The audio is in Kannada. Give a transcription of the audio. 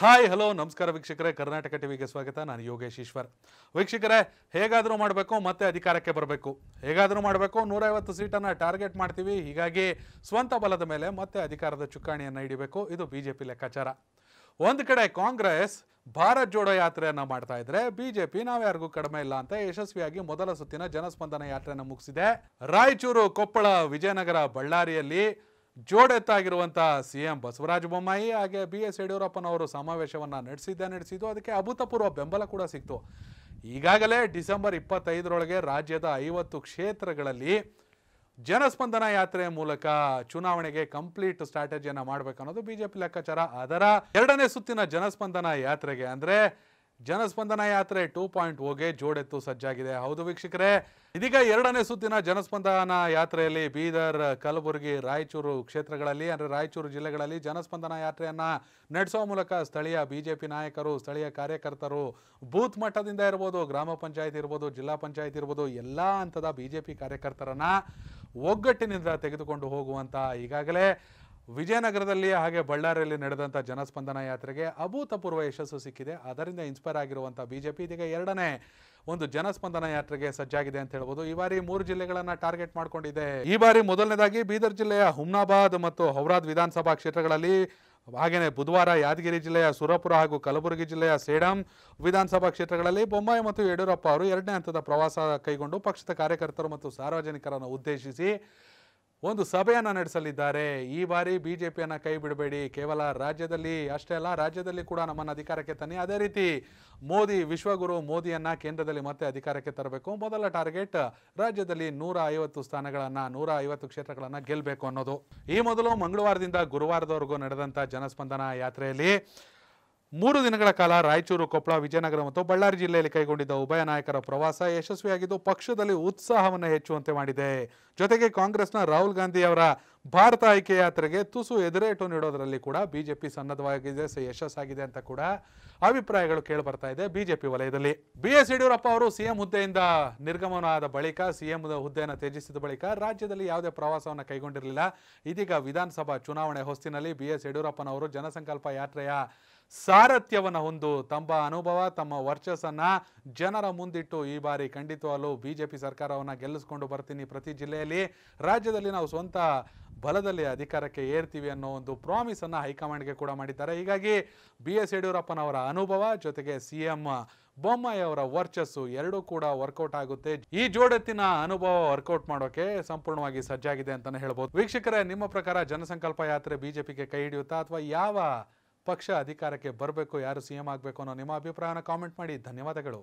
ಹಾಯ್ ಹಲೋ ನಮಸ್ಕಾರ ವೀಕ್ಷಕರೇ ಕರ್ನಾಟಕ ಟಿವಿಗೆ ಸ್ವಾಗತ ನಾನು ಯೋಗೇಶ್ ಈಶ್ವರ್ ವೀಕ್ಷಕರೇ ಹೇಗಾದರೂ ಮಾಡಬೇಕು ಮತ್ತೆ ಅಧಿಕಾರಕ್ಕೆ ಬರಬೇಕು ಹೇಗಾದರೂ ಮಾಡಬೇಕು ನೂರೈವತ್ತು ಸೀಟನ್ನು ಟಾರ್ಗೆಟ್ ಮಾಡ್ತೀವಿ ಹೀಗಾಗಿ ಸ್ವಂತ ಬಲದ ಮೇಲೆ ಮತ್ತೆ ಅಧಿಕಾರದ ಚುಕ್ಕಾಣಿಯನ್ನು ಹಿಡಿಬೇಕು ಇದು ಬಿ ಜೆ ಪಿ ಲೆಕ್ಕಾಚಾರ ಒಂದು ಕಡೆ ಕಾಂಗ್ರೆಸ್ ಭಾರತ್ ಜೋಡೋ ಯಾತ್ರೆಯನ್ನು ಮಾಡ್ತಾ ಇದ್ರೆ ಬಿಜೆಪಿ ನಾವ್ಯಾರಿಗೂ ಕಡಿಮೆ ಇಲ್ಲ ಅಂತ ಯಶಸ್ವಿಯಾಗಿ ಮೊದಲ ಸುತ್ತಿನ ಜನಸ್ಪಂದನ ಯಾತ್ರೆಯನ್ನು ಮುಗಿಸಿದೆ ರಾಯಚೂರು ಕೊಪ್ಪಳ ವಿಜಯನಗರ ಬಳ್ಳಾರಿಯಲ್ಲಿ ಜೋಡೆತ್ತಾಗಿರುವಂತಹ ಸಿ ಎಂ ಬಸವರಾಜ ಬೊಮ್ಮಾಯಿ ಹಾಗೆ ಬಿ ಎಸ್ ಯಡಿಯೂರಪ್ಪನವರು ಸಮಾವೇಶವನ್ನು ನಡೆಸಿದ್ದೇ ನಡೆಸಿದ್ದು ಅದಕ್ಕೆ ಅಭೂತಪೂರ್ವ ಬೆಂಬಲ ಕೂಡ ಸಿಕ್ತು ಈಗಾಗಲೇ ಡಿಸೆಂಬರ್ ಇಪ್ಪತ್ತೈದರೊಳಗೆ ರಾಜ್ಯದ ಐವತ್ತು ಕ್ಷೇತ್ರಗಳಲ್ಲಿ ಜನಸ್ಪಂದನ ಯಾತ್ರೆಯ ಮೂಲಕ ಚುನಾವಣೆಗೆ ಕಂಪ್ಲೀಟ್ ಸ್ಟ್ರಾಟಜಿಯನ್ನು ಮಾಡಬೇಕನ್ನೋದು ಬಿಜೆಪಿ ಲೆಕ್ಕಾಚಾರ ಅದರ ಎರಡನೇ ಸುತ್ತಿನ ಜನಸ್ಪಂದನ ಯಾತ್ರೆಗೆ ಅಂದರೆ ಜನಸ್ಪಂದನ ಯಾತ್ರೆ ಟೂ ಪಾಯಿಂಟ್ ಓಗೆ ಜೋಡೆತ್ತು ಸಜ್ಜಾಗಿದೆ ಹೌದು ವೀಕ್ಷಕರೇ ಇದೀಗ ಎರಡನೇ ಸುತ್ತಿನ ಜನಸ್ಪಂದನ ಯಾತ್ರೆಯಲ್ಲಿ ಬೀದರ್ ಕಲಬುರಗಿ ರಾಯಚೂರು ಕ್ಷೇತ್ರಗಳಲ್ಲಿ ಅಂದರೆ ರಾಯಚೂರು ಜಿಲ್ಲೆಗಳಲ್ಲಿ ಜನಸ್ಪಂದನ ಯಾತ್ರೆಯನ್ನು ನಡೆಸುವ ಮೂಲಕ ಸ್ಥಳೀಯ ಬಿಜೆಪಿ ನಾಯಕರು ಸ್ಥಳೀಯ ಕಾರ್ಯಕರ್ತರು ಬೂತ್ ಮಟ್ಟದಿಂದ ಇರ್ಬೋದು ಗ್ರಾಮ ಪಂಚಾಯತ್ ಇರ್ಬೋದು ಜಿಲ್ಲಾ ಪಂಚಾಯತ್ ಇರ್ಬೋದು ಎಲ್ಲ ಹಂತದ ಬಿಜೆಪಿ ಕಾರ್ಯಕರ್ತರನ್ನ ಒಗ್ಗಟ್ಟಿನಿಂದ ತೆಗೆದುಕೊಂಡು ಹೋಗುವಂಥ ಈಗಾಗಲೇ ವಿಜಯನಗರದಲ್ಲಿ ಹಾಗೆ ಬಳ್ಳಾರಿಯಲ್ಲಿ ನಡೆದಂಥ ಜನಸ್ಪಂದನ ಯಾತ್ರೆಗೆ ಅಭೂತಪೂರ್ವ ಯಶಸ್ಸು ಸಿಕ್ಕಿದೆ ಅದರಿಂದ ಇನ್ಸ್ಪೈರ್ ಆಗಿರುವಂಥ ಬಿಜೆಪಿ ಇದೀಗ ಎರಡನೇ ಒಂದು ಜನಸ್ಪಂದನ ಯಾತ್ರೆಗೆ ಸಜ್ಜಾಗಿದೆ ಅಂತ ಹೇಳ್ಬೋದು ಈ ಬಾರಿ ಮೂರು ಜಿಲ್ಲೆಗಳನ್ನು ಟಾರ್ಗೆಟ್ ಮಾಡಿಕೊಂಡಿದೆ ಈ ಬಾರಿ ಮೊದಲನೇದಾಗಿ ಬೀದರ್ ಜಿಲ್ಲೆಯ ಹುಮ್ನಾಬಾದ್ ಮತ್ತು ಹೌರಾದ್ ವಿಧಾನಸಭಾ ಕ್ಷೇತ್ರಗಳಲ್ಲಿ ಹಾಗೆಯೇ ಬುಧವಾರ ಯಾದಗಿರಿ ಜಿಲ್ಲೆಯ ಸುರಪುರ ಹಾಗೂ ಕಲಬುರಗಿ ಜಿಲ್ಲೆಯ ಸೇಡಂ ವಿಧಾನಸಭಾ ಕ್ಷೇತ್ರಗಳಲ್ಲಿ ಬೊಮ್ಮಾಯಿ ಮತ್ತು ಯಡಿಯೂರಪ್ಪ ಅವರು ಎರಡನೇ ಹಂತದ ಪ್ರವಾಸ ಕೈಗೊಂಡು ಪಕ್ಷದ ಕಾರ್ಯಕರ್ತರು ಮತ್ತು ಸಾರ್ವಜನಿಕರನ್ನು ಉದ್ದೇಶಿಸಿ ಒಂದು ಸಭೆಯನ್ನು ನಡೆಸಲಿದ್ದಾರೆ ಈ ಬಾರಿ ಬಿಜೆಪಿಯನ್ನು ಕೈ ಬಿಡಬೇಡಿ ಕೇವಲ ರಾಜ್ಯದಲ್ಲಿ ಅಷ್ಟೇ ಅಲ್ಲ ರಾಜ್ಯದಲ್ಲಿ ಕೂಡ ನಮ್ಮನ್ನು ಅಧಿಕಾರಕ್ಕೆ ತನ್ನಿ ಅದೇ ರೀತಿ ಮೋದಿ ವಿಶ್ವಗುರು ಮೋದಿಯನ್ನು ಕೇಂದ್ರದಲ್ಲಿ ಮತ್ತೆ ಅಧಿಕಾರಕ್ಕೆ ತರಬೇಕು ಮೊದಲ ಟಾರ್ಗೆಟ್ ರಾಜ್ಯದಲ್ಲಿ ನೂರ ಐವತ್ತು ಸ್ಥಾನಗಳನ್ನು ನೂರ ಐವತ್ತು ಕ್ಷೇತ್ರಗಳನ್ನು ಗೆಲ್ಲಬೇಕು ಅನ್ನೋದು ಈ ಮೊದಲು ಮಂಗಳವಾರದಿಂದ ಗುರುವಾರದವರೆಗೂ ನಡೆದಂಥ ಜನಸ್ಪಂದನ ಯಾತ್ರೆಯಲ್ಲಿ ಮೂರು ದಿನಗಳ ಕಾಲ ರಾಯಚೂರು ಕೊಪ್ಪಳ ವಿಜಯನಗರ ಮತ್ತು ಬಳ್ಳಾರಿ ಜಿಲ್ಲೆಯಲ್ಲಿ ಕೈಗೊಂಡಿದ್ದ ಉಭಯ ನಾಯಕರ ಪ್ರವಾಸ ಯಶಸ್ವಿಯಾಗಿದ್ದು ಪಕ್ಷದಲ್ಲಿ ಉತ್ಸಾಹವನ್ನು ಹೆಚ್ಚುವಂತೆ ಮಾಡಿದೆ ಜೊತೆಗೆ ಕಾಂಗ್ರೆಸ್ನ ರಾಹುಲ್ ಗಾಂಧಿ ಅವರ ಭಾರತ ಆಯ್ಕೆ ಯಾತ್ರೆಗೆ ತುಸು ಎದುರೇಟು ನೀಡೋದರಲ್ಲಿ ಕೂಡ ಬಿಜೆಪಿ ಸನ್ನದ್ಧವಾಗಿದೆ ಯಶಸ್ಸಾಗಿದೆ ಅಂತ ಕೂಡ ಅಭಿಪ್ರಾಯಗಳು ಕೇಳಿಬರ್ತಾ ಇದೆ ಬಿಜೆಪಿ ವಲಯದಲ್ಲಿ ಬಿ ಎಸ್ ಯಡಿಯೂರಪ್ಪ ಅವರು ಸಿಎಂ ಹುದ್ದೆಯಿಂದ ನಿರ್ಗಮನ ಆದ ಬಳಿಕ ಸಿಎಂ ಹುದ್ದೆಯನ್ನು ತ್ಯಜಿಸಿದ ಬಳಿಕ ರಾಜ್ಯದಲ್ಲಿ ಯಾವುದೇ ಪ್ರವಾಸವನ್ನು ಕೈಗೊಂಡಿರಲಿಲ್ಲ ಇದೀಗ ವಿಧಾನಸಭಾ ಚುನಾವಣೆ ಹೊಸ್ತಿನಲ್ಲಿ ಬಿ ಎಸ್ ಯಡಿಯೂರಪ್ಪನವರು ಜನಸಂಕಲ್ಪ ಯಾತ್ರೆಯ ಸಾರಥ್ಯವನ್ನು ಹೊಂದು ತಮ್ಮ ಅನುಭವ ತಮ್ಮ ವರ್ಚಸ್ಸನ್ನ ಜನರ ಮುಂದಿಟ್ಟು ಈ ಬಾರಿ ಖಂಡಿತವಾಗಲೂ ಬಿಜೆಪಿ ಜೆ ಪಿ ಸರ್ಕಾರವನ್ನು ಗೆಲ್ಲಿಸ್ಕೊಂಡು ಬರ್ತೀನಿ ಪ್ರತಿ ಜಿಲ್ಲೆಯಲ್ಲಿ ರಾಜ್ಯದಲ್ಲಿ ನಾವು ಸ್ವಂತ ಬಲದಲ್ಲಿ ಅಧಿಕಾರಕ್ಕೆ ಏರ್ತೀವಿ ಅನ್ನೋ ಒಂದು ಪ್ರಾಮಿಸ್ ಅನ್ನ ಹೈಕಮಾಂಡ್ಗೆ ಕೂಡ ಮಾಡಿದ್ದಾರೆ ಹೀಗಾಗಿ ಬಿ ಎಸ್ ಯಡಿಯೂರಪ್ಪನವರ ಅನುಭವ ಜೊತೆಗೆ ಸಿ ಎಂ ಬೊಮ್ಮಾಯಿ ಅವರ ವರ್ಚಸ್ಸು ಎರಡೂ ಕೂಡ ವರ್ಕೌಟ್ ಆಗುತ್ತೆ ಈ ಜೋಡತ್ತಿನ ಅನುಭವ ವರ್ಕೌಟ್ ಮಾಡೋಕೆ ಸಂಪೂರ್ಣವಾಗಿ ಸಜ್ಜಾಗಿದೆ ಅಂತಾನೆ ಹೇಳ್ಬೋದು ವೀಕ್ಷಕರೇ ನಿಮ್ಮ ಪ್ರಕಾರ ಜನಸಂಕಲ್ಪ ಯಾತ್ರೆ ಬಿಜೆಪಿಗೆ ಕೈ ಹಿಡಿಯುತ್ತಾ ಅಥವಾ ಯಾವ ಪಕ್ಷ ಅಧಿಕಾರಕ್ಕೆ ಬರಬೇಕು ಯಾರು ಸಿಎಂ ಆಗಬೇಕು ಅನ್ನೋ ನಿಮ್ಮ ಅಭಿಪ್ರಾಯನ ಕಾಮೆಂಟ್ ಮಾಡಿ ಧನ್ಯವಾದಗಳು